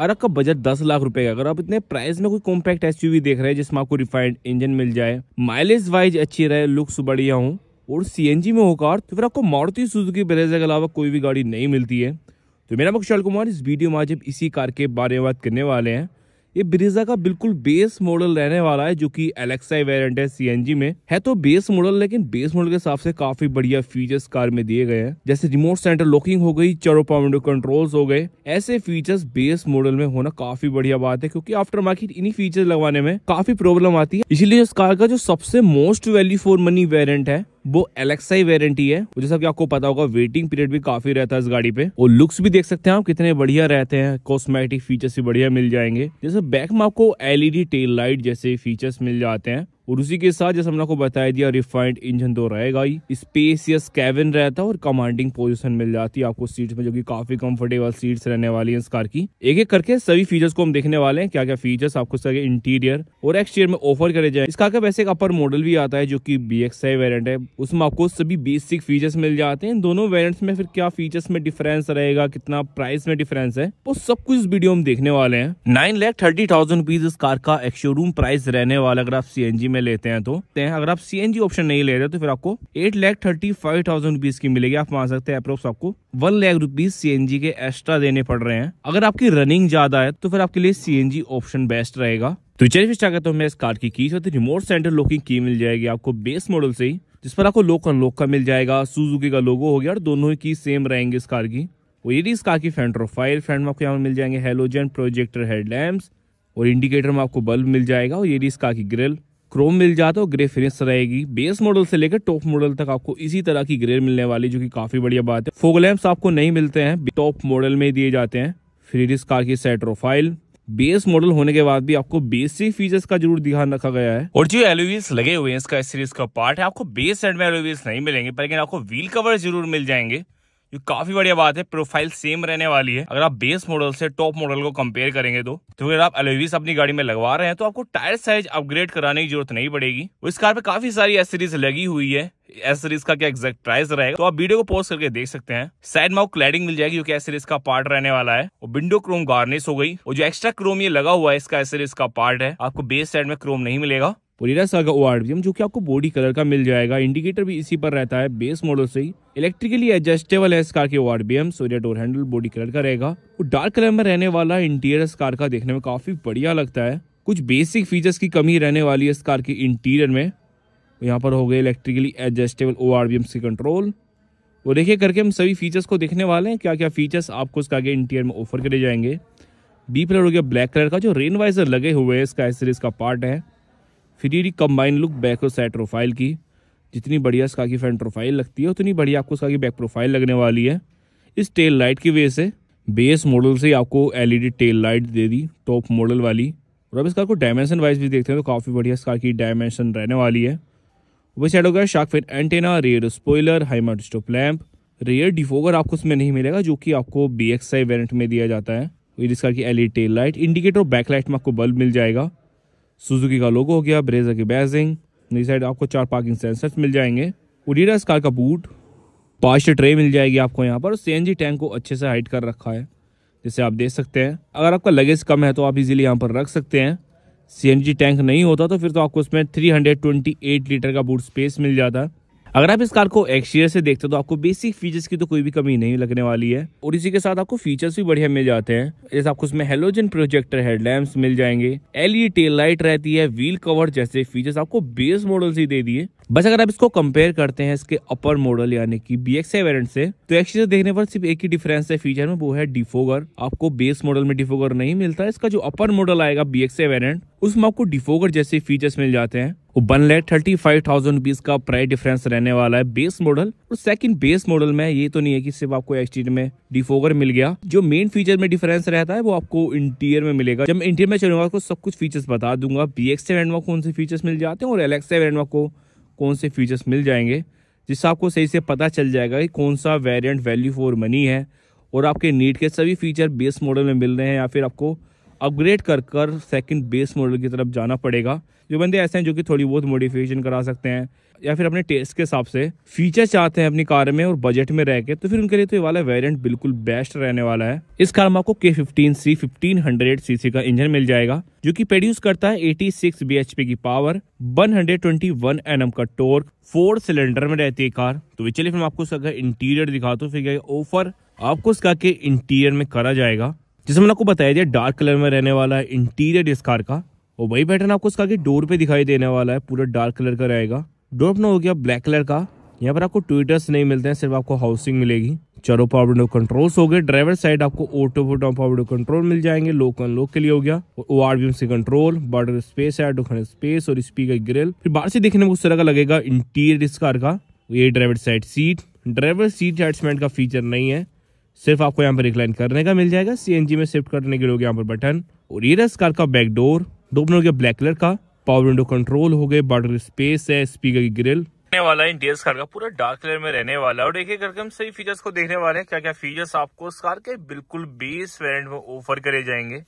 और आपका बजट दस लाख रुपए का अगर आप इतने प्राइस में कोई कॉम्पैक्ट एसयूवी देख रहे हैं जिसमें आपको रिफाइंड इंजन मिल जाए माइलेज वाइज अच्छी रहे लुक्स बढ़िया हो और सी में हो कार तो फिर आपको मारुति सुजुकी ब्रेजा के अलावा कोई भी गाड़ी नहीं मिलती है तो मेरा कुशाल कुमार इस वीडियो में आज इसी कार के बारे में बात करने वाले हैं ये ब्रिजा का बिल्कुल बेस मॉडल रहने वाला है जो कि एलेक्साई वेरिएंट है सीएनजी में है तो बेस मॉडल लेकिन बेस मॉडल के हिसाब से काफी बढ़िया फीचर्स कार में दिए गए हैं जैसे रिमोट सेंटर लॉकिंग हो गई चरो पॉइंट विंडो कंट्रोल्स हो गए ऐसे फीचर्स बेस मॉडल में होना काफी बढ़िया बात है क्योंकि आफ्टर मार्केट इन्हीं फीचर लगवाने में काफी प्रॉब्लम आती है इसीलिए इस कार का जो सबसे most value for money variant है वो एलेक्साई वारंटी है जैसा कि आपको पता होगा वेटिंग पीरियड भी काफी रहता है इस गाड़ी पे और लुक्स भी देख सकते हैं आप कितने बढ़िया रहते हैं कॉस्मेटिक फीचर्स भी बढ़िया मिल जाएंगे जैसे बैक में आपको एलईडी टेल लाइट जैसे फीचर्स मिल जाते हैं और उसी के साथ जैसे हम लोग को बताया दिया रिफाइंड इंजन दो रहेगा ही स्पेसियस कैबिन रहता है और कमांडिंग पोजीशन मिल जाती है आपको सीट्स में जो कि काफी कंफर्टेबल सीट्स रहने वाली है इस कार की एक एक करके सभी फीचर्स को हम देखने वाले हैं क्या क्या फीचर्स आपको इसका इंटीरियर और एक्सटीरियर में ऑफर करे जाए इसका वैसे एक अपर मॉडल भी आता है जो की बी एक्स वेरियंट है उसमें आपको सभी बेसिक फीचर्स मिल जाते हैं दोनों वेरियंट्स में फिर क्या फीचर्स में डिफरेंस रहेगा कितना प्राइस में डिफरेंस है वो सब कुछ इस वीडियो में देखने वाले हैं nine lakh thirty thousand rupees इस कार का एक्शोरूम शोरूम प्राइस रहने वाला अगर आप सी में लेते हैं तो अगर आप सी एन ऑप्शन नहीं ले रहे तो फिर आपको eight lakh thirty five thousand rupees की मिलेगी आप मान सकते हैं अप्रोक्स आपको वन लैख रुपीज सी के एक्स्ट्रा देने पड़ रहे हैं अगर आपकी रनिंग ज्यादा है तो फिर आपके लिए सी ऑप्शन बेस्ट रहेगा तो चलिए फिर क्या कहता हूँ मैं इस कार की की तो रिमोट सेंटर लॉकिंग की मिल जाएगी आपको बेस मॉडल से ही जिस पर आपको लोक अनलोक का मिल जाएगा सुजुकी का लोगो हो गया और दोनों ही की सेम रहेंगे इस कार की और ये इस कार की फ्रंट प्रोफाइल फ्रंट में आपको यहाँ मिल जाएंगे हेलोजन प्रोजेक्टर हेडलैम्प और इंडिकेटर में आपको बल्ब मिल जाएगा और ये इस कार की ग्रिल क्रोम मिल जाता है और ग्रे फिनिश रहेगी बेस मॉडल से लेकर टॉप मॉडल तक आपको इसी तरह की ग्रे मिलने वाली जो कि काफी बढ़िया बात है फोग लैंप्स आपको नहीं मिलते हैं टॉप मॉडल में दिए जाते हैं फिर कार की सेट प्रोफाइल बेस मॉडल होने के बाद भी आपको बेसिक फीचर्स का जरूर ध्यान रखा गया है और जो एलोवीस लगे हुए हैं इसका सीरीज का पार्ट है आपको बेस सेट में एलोवीस नहीं मिलेंगे पर लेकिन आपको व्हील कवर जरूर मिल जाएंगे ये काफी बढ़िया बात है प्रोफाइल सेम रहने वाली है अगर आप बेस मॉडल से टॉप मॉडल को कंपेयर करेंगे तो तो अगर आप एलोवीस अपनी गाड़ी में लगवा रहे हैं तो आपको टायर साइज अपग्रेड कराने की जरूरत नहीं पड़ेगी इस कार पे काफी सारी एसरीज लगी हुई है एस सीरीज का क्या एग्जैक्ट प्राइस रहेगा तो आप वीडियो को पोस्ट करके देख सकते हैं साइड में क्लैडिंग मिल जाएगी क्योंकि एस सीरीज का पार्ट रहने वाला है और विंडो क्रोम गार्निश हो गई और जो एक्स्ट्रा क्रोम ये लगा हुआ है इसका एस सीरीज का पार्ट है आपको बेस साइड में क्रोम नहीं मिलेगा पुरेरा सागा ओ जो कि आपको बॉडी कलर का मिल जाएगा इंडिकेटर भी इसी पर रहता है बेस मॉडल से ही इलेक्ट्रिकली एडजस्टेबल है इस कार के O R B door handle body colour का रहेगा और डार्क कलर में रहने वाला इंटीरियर इस कार का देखने में काफी बढ़िया लगता है कुछ बेसिक फीचर्स की कमी रहने वाली है इस कार के इंटीरियर में यहाँ पर हो गए electrically adjustable O R B M control वो देखिए करके हम सभी फीचर्स को देखने वाले हैं क्या क्या फीचर्स आपको इसका के इंटीरियर में ऑफर करे जाएंगे बी कलर हो गया ब्लैक कलर का जो रेन वाइजर लगे हुए हैं इसका एसरीज का पार्ट है फिर ये कंबाइन लुक बैक और साइड प्रोफाइल की जितनी बढ़िया इसका की फ्रंट प्रोफाइल लगती है उतनी बढ़िया आपको इसका की बैक प्रोफाइल लगने वाली है इस टेल लाइट की वजह से बेस मॉडल से आपको एलईडी टेल लाइट दे दी टॉप मॉडल वाली और अब इस कार को डायमेंशन वाइज भी देखते हैं तो काफ़ी बढ़िया इस कार की डायमेंशन रहने वाली है साइड हो गया shark fin antenna rear spoiler high mount stop lamp rear defogger आपको उसमें नहीं मिलेगा जो कि आपको बी एक्स आई में दिया जाता है इस कार की L tail light indicator back light में आपको बल्ब मिल जाएगा सुजुकी का लोगो हो गया ब्रेजर की बैजिंग नई साइड आपको चार पार्किंग सेंसर्स मिल जाएंगे उडीडास कार का बूट पास्ट ट्रे मिल जाएगी आपको यहाँ पर सी टैंक को अच्छे से हाइट कर रखा है जिसे आप देख सकते हैं अगर आपका लगेज कम है तो आप इजीली यहाँ पर रख सकते हैं सी टैंक नहीं होता तो फिर तो आपको उसमें 328 लीटर का बूट स्पेस मिल जाता है अगर आप इस कार को एक्सटीरियर से देखते हो तो आपको बेसिक फीचर्स की तो कोई भी कमी नहीं लगने वाली है और इसी के साथ आपको फीचर्स भी बढ़िया मिल जाते हैं जैसे आपको इसमें हेलोजन प्रोजेक्टर हेडलैम्प मिल जाएंगे एलईडी टेल लाइट रहती है व्हील कवर जैसे फीचर्स आपको बेस मॉडल से दे दिए बस अगर आप इसको कंपेयर करते हैं इसके अपर मॉडल यानी कि बी एक्स वेरियंट से तो एक चीज तो देखने पर सिर्फ एक ही डिफरेंस है फीचर में वो है डिफोगर आपको बेस मॉडल में डिफोगर नहीं मिलता इसका जो अपर मॉडल आएगा बी एक्स उसमें आपको डिफोगर जैसे फीचर्स मिल जाते हैं one lakh thirty five thousand rupees का प्राइस डिफरेंस रहने वाला है बेस मॉडल और सेकंड बेस मॉडल में ये तो नहीं है कि सिर्फ आपको एक्सटीरियर में डिफोगर मिल गया जो मेन फीचर में डिफरेंस रहता है वो आपको इंटीरियर में मिलेगा जब इंटीरियर में चलूंगा आपको सब कुछ फीचर्स बता दूंगा बी एक्स सेवन कौन से फीचर्स मिल जाते हैं और एलेक्स सेवन को कौन से फीचर्स मिल जाएंगे जिससे आपको सही से पता चल जाएगा कि कौन सा वेरिएंट वैल्यू फॉर मनी है और आपके नीड के सभी फीचर बेस मॉडल में मिल रहे हैं या फिर आपको अपग्रेड कर कर सेकेंड बेस मॉडल की तरफ जाना पड़ेगा जो बंदे ऐसे हैं जो कि थोड़ी बहुत मॉडिफिकेशन करा सकते हैं या फिर अपने टेस्ट के हिसाब से फीचर चाहते हैं अपनी कार में और बजट में रह के तो फिर उनके लिए तो ये वाला वेरिएंट बिल्कुल बेस्ट रहने वाला है इस कार में आपको K fifteen C fifteen hundred CC का इंजन मिल जाएगा जो कि प्रोड्यूस करता है eighty six B H P की power one hundred twenty one N M का टोर्क फोर सिलेंडर में रहती है कार तो चलिए फिर आपको उसका इंटीरियर दिखाता तो हूँ फिर ऑफर आपको उसका के इंटीरियर में करा जाएगा जैसे आपको बताया दिया डार्क कलर में रहने वाला है इंटीरियर इस कार का और वही पैटर्न आपको उसका डोर पे दिखाई देने वाला है पूरा डार्क कलर का रहेगा डोर अपना हो गया ब्लैक कलर का यहाँ पर आपको ट्विटर्स नहीं मिलते हैं सिर्फ आपको हाउसिंग मिलेगी चारो पावर विंडो कंट्रोल्स हो गए ड्राइवर साइड आपको ऑटो फोटो पावर विंडो कंट्रोल मिल जाएंगे लोक अनलोक के लिए हो गया ओ आर बी से कंट्रोल बॉर्डर स्पेस है स्पेस और स्पीकर ग्रिल फिर बाहर से देखने में उस तरह का लगेगा इंटीरियर इस कार का ये driver side seat driver seat adjustment का फीचर नहीं है सिर्फ आपको यहाँ पर रिक्लाइन करने का मिल जाएगा सी में शिफ्ट करने के लिए यहाँ पर बटन और ये रहा इस कार का बैकडोर दोनों हो गया ब्लैक कलर का पावर विंडो कंट्रोल हो गए बॉर्डर स्पेस है स्पीकर की ग्रिल रहने वाला है इंटीरियर कार का पूरा डार्क कलर में रहने वाला है और एक एक करके हम सही फीचर्स को देखने वाले हैं क्या क्या फीचर्स आपको इस कार के बिल्कुल बेस वेरिएंट में ऑफर करे जाएंगे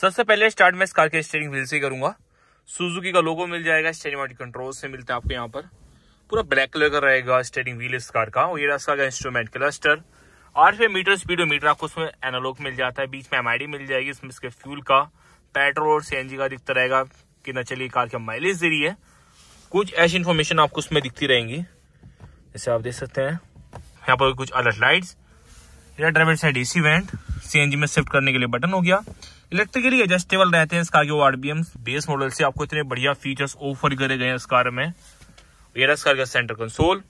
सबसे पहले स्टार्ट में इस कार के स्टेयरिंग व्हील से करूंगा सुजुकी का लोगो मिल जाएगा स्टेयरिंग कंट्रोल से मिलता है आपको यहाँ पर पूरा ब्लैक कलर का रहेगा स्टेयरिंग व्हील इस कार का और ये रहा इंस्ट्रूमेंट क्लस्टर आठ मीटर स्पीडोमीटर आपको उसमें एनालॉग मिल जाता है बीच में एमआईडी मिल जाएगी उसमें इसके फ्यूल का पेट्रोल और सी का दिखता रहेगा कि ना चलिए कार क्या माइलेज दे रही है कुछ ऐसी इन्फॉर्मेशन आपको उसमें दिखती रहेंगी जैसे आप देख सकते हैं यहाँ पर कुछ अलर्ट लाइट्स या driver side A C vent सी में शिफ्ट करने के लिए बटन हो गया इलेक्ट्रिकली एडजस्टेबल रहते हैं इस कार के वो आर बेस मॉडल से आपको इतने बढ़िया फीचर्स ऑफर करे गए हैं इस कार में ये रहा इस कार का सेंटर कंसोल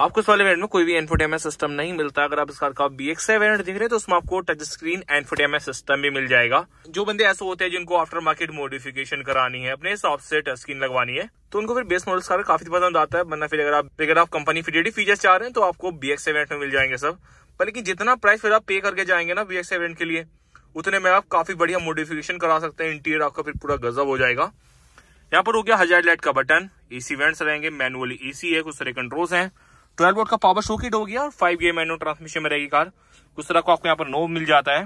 आपको इस वाले वेरियंट में कोई भी एनफोटेमा सिस्टम नहीं मिलता अगर आप इस कार का बी एक्स वेरियंट देख रहे हैं तो उसमें आपको टच स्क्रीन एनफोटेमा सिस्टम भी मिल जाएगा जो बंदे ऐसे होते हैं जिनको आफ्टर मार्केट मॉडिफिकेशन करानी है अपने हिसाब से टच स्क्रीन लगवानी है तो उनको फिर बेस मॉडल्स कार काफी पसंद आता है वरना फिर अगर आप अगर आप कंपनी फिडेडी फीचर्स चाह रहे हैं तो आपको बी एक्स में मिल जाएंगे सब पर लेकिन जितना प्राइस फिर आप पे करके जाएंगे ना बी एक्स के लिए उतने में आप काफी बढ़िया मॉडिफिकेशन करा सकते हैं इंटीरियर आपका फिर पूरा गजब हो जाएगा यहाँ पर हो गया हजार लाइट का बटन एसी वेंट्स रहेंगे मैनुअली एसी है कुछ सारे कंट्रोल्स हैं ट्वेल्व वोट का पावर शो हो गया और फाइव गेम मैनुअल ट्रांसमिशन में रहेगी कार तरह को आपको यहाँ पर नोब मिल जाता है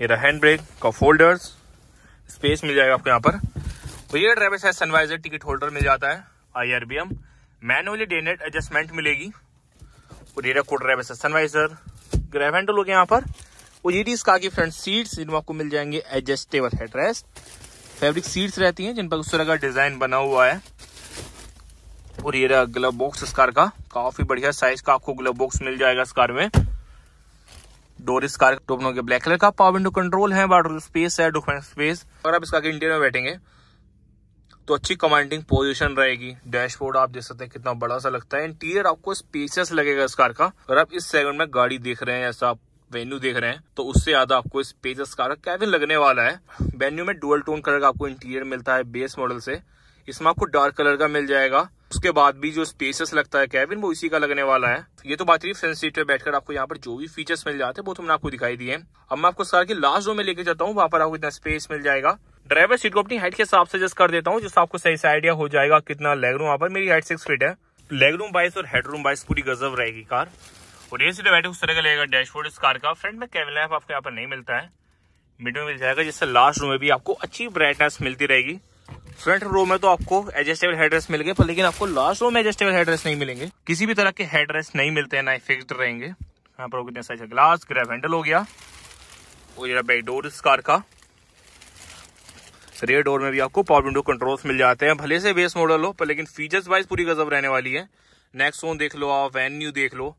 ये रहा हैंड ब्रेक का फोल्डर्स स्पेस मिल जाएगा आपको यहाँ पर और ये driver side sun visor ticket holder मिल जाता है I R B M manually day night adjustment मिलेगी और ये co driver side sun visor grab handle हो गया यहाँ पर और ये इसका आगे फ्रंट सीट्स जिनमें आपको मिल जाएंगे एडजस्टेबल हेडरेस्ट फैब्रिक सीट्स रहती हैं जिन पर उस तरह का डिजाइन बना हुआ है और ये रहा ग्लव बॉक्स इस कार का काफी बढ़िया साइज का आपको ग्लव बॉक्स मिल जाएगा इस कार में डोर इस कार के ब्लैक कलर का पावर विंडो कंट्रोल है वाटर स्पेस है डॉक्यूमेंट स्पेस अगर आप इसका इंटीरियर में बैठेंगे तो अच्छी कमांडिंग पोजीशन रहेगी डैशबोर्ड आप देख सकते हैं कितना बड़ा सा लगता है इंटीरियर आपको स्पेसियस लगेगा इस कार का अगर आप इस सेगमेंट में गाड़ी देख रहे हैं ऐसा आप वेन्यू देख रहे हैं तो उससे ज्यादा आपको स्पेसियस कार का कैबिन लगने वाला है वेन्यू में डुअल टोन कलर का आपको इंटीरियर मिलता है बेस मॉडल से इसमें आपको डार्क कलर का मिल जाएगा उसके बाद भी जो स्पेसेस लगता है कैबिन वो इसी का लगने वाला है तो ये तो बात रही फ्रंट सीट पे बैठकर आपको यहाँ पर जो भी फीचर्स मिल जाते हैं वो तो मैंने आपको दिखाई दिए अब मैं आपको सर की लास्ट जो में लेके जाता हूँ वहां पर आपको इतना स्पेस मिल जाएगा ड्राइवर सीट को अपनी हाइट के हिसाब से जस्ट कर देता हूँ जिससे आपको सही से आइडिया हो जाएगा कितना लेग रूम वहाँ पर मेरी हाइट सिक्स फीट है लेग रूम बाइस और हेड रूम बाइस पूरी गजब रहेगी कार और ये सीट बैठे उस तरह का लेगा डैशबोर्ड इस कार का फ्रंट में कैबिन लैप आपको यहाँ पर नहीं मिलता है मिड में मिल जाएगा जिससे लास्ट रूम में भी आपको अच्छी ब्राइटनेस मिलती रहेगी फ्रंट रो में तो आपको एडजस्टेबल हेडरेस मिल गए पर लेकिन आपको लास्ट रो में एडजस्टेबल हेडरेस नहीं मिलेंगे किसी भी तरह के हेडरेस नहीं मिलते हैं ना फिक्स्ड रहेंगे यहाँ पर कितने साइज ग्लास ग्रैब हैंडल हो गया वो जरा बैक डोर इस कार का रेयर डोर में भी आपको पावर विंडो कंट्रोल्स मिल जाते हैं भले से बेस मॉडल हो पर लेकिन फीचर्स वाइज पूरी गजब रहने वाली है नेक्सोन देख लो आप वेन्यू देख लो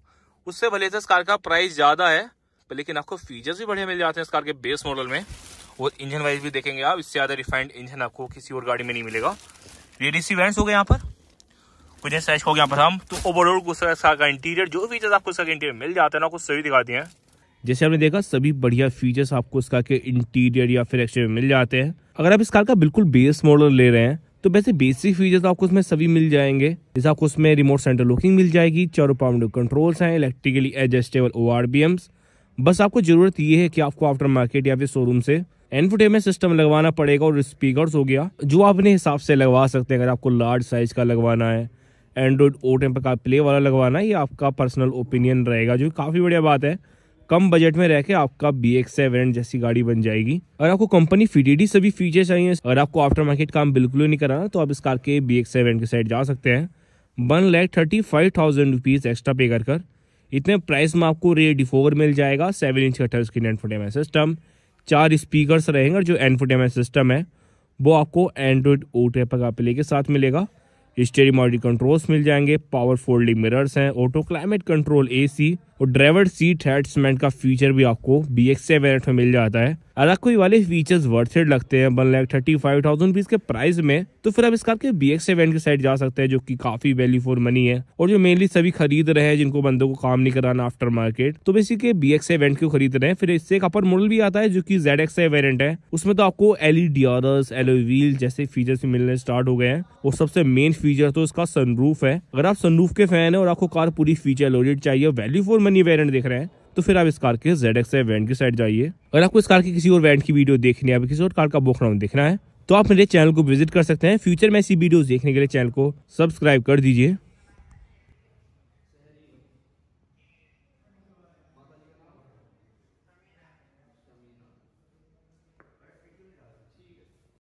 उससे भले से इस कार का प्राइस ज़्यादा है पर लेकिन आपको फीचर्स भी बढ़िया मिल जाते हैं इस कार के बेस मॉडल में और इंजन वाइज भी देखेंगे आप इससे ज़्यादा रिफाइंड इंजन आपको किसी और गाड़ी में नहीं मिलेगा ये डीसी सी वैंस हो गए यहाँ पर कुछ ऐसा हो गया पर हम तो ओवरऑल गुस्सा का इंटीरियर जो फीचर्स आपको इसका इंटीरियर मिल जाता है ना कुछ सभी दिखाते हैं जैसे आपने देखा सभी बढ़िया फीचर्स आपको इसका के इंटीरियर या फिर एक्सटीरियर मिल जाते हैं अगर आप इस कार का बिल्कुल बेस मॉडल ले रहे हैं तो वैसे बेसिक फीचर्स आपको उसमें सभी मिल जाएंगे जैसे आपको उसमें रिमोट सेंटर लुकिंग मिल जाएगी चारों पाउंड कंट्रोल्स हैं इलेक्ट्रिकली एडजस्टेबल ओ बस आपको ज़रूरत ये है कि आपको आफ्टर मार्केट या फिर शोरूम से एनफोटेमेंट सिस्टम लगवाना पड़ेगा और स्पीकर हो गया जो आप अपने हिसाब से लगवा सकते हैं अगर आपको लार्ज साइज का लगवाना है एंड्रॉयड ओ टेम का प्ले वाला लगवाना है ये आपका पर्सनल ओपिनियन रहेगा जो काफ़ी बढ़िया बात है कम बजट में रह के आपका बी एक्स सेवन जैसी गाड़ी बन जाएगी अगर आपको कंपनी फीडीडी सभी फीचर चाहिए अगर आपको आफ्टर मार्केट काम बिल्कुल ही नहीं कराना तो आप इस कार के बी एक्स सेवन के साइड जा सकते हैं one lakh thirty five thousand rupees extra pay कर कर इतने प्राइस में आपको रेडी फोर मिल जाएगा सेवन इंच का टच स्क्रीन एंड सिस्टम चार स्पीकर्स रहेंगे जो एनफोटेमेंट सिस्टम है वो आपको एंड्रॉयड ओ टेपक आप के साथ मिलेगा मॉडल कंट्रोल्स मिल जाएंगे पावर फोल्डिंग मिरर्स हैं ऑटो क्लाइमेट कंट्रोल एसी और ड्राइवर सीट हेडसमेंट का फीचर भी आपको बी एक्स वेरियंट में मिल जाता है अगर कोई वाले फीचर्स इट लगते हैं one lakh thirty five thousand rupees के प्राइस में तो फिर आप इस कार बी एक्स वेरियंट की साइड जा सकते हैं जो कि काफी वैल्यू फॉर मनी है और जो मेनली सभी खरीद रहे हैं जिनको बंदों को काम नहीं कराना आफ्टर मार्केट तो बेसिक के बी एक्स वेरियंट को खरीद रहे हैं फिर इससे एक अपर मॉडल भी आता है जो की जेड एक्स वेरियंट है उसमें तो आपको एलईडी एलोई व्हील जैसे फीचर मिलने स्टार्ट हो गए हैं और सबसे मेन फीचर तो इसका सनरूफ है अगर आप सनरूफ के फैन है और आपको कार पूरी फीचर लोडेड चाहिए वैल्यू फॉर मनी अपन ये वेरियंट देख रहे हैं तो फिर आप इस कार के जेड एक्स वेरियंट की साइड जाइए अगर आपको इस कार की किसी और वेरियंट की वीडियो देखनी है किसी और कार का बोखराउंड देखना है तो आप मेरे चैनल को विजिट कर सकते हैं फ्यूचर में ऐसी वीडियोस देखने के लिए चैनल को सब्सक्राइब कर दीजिए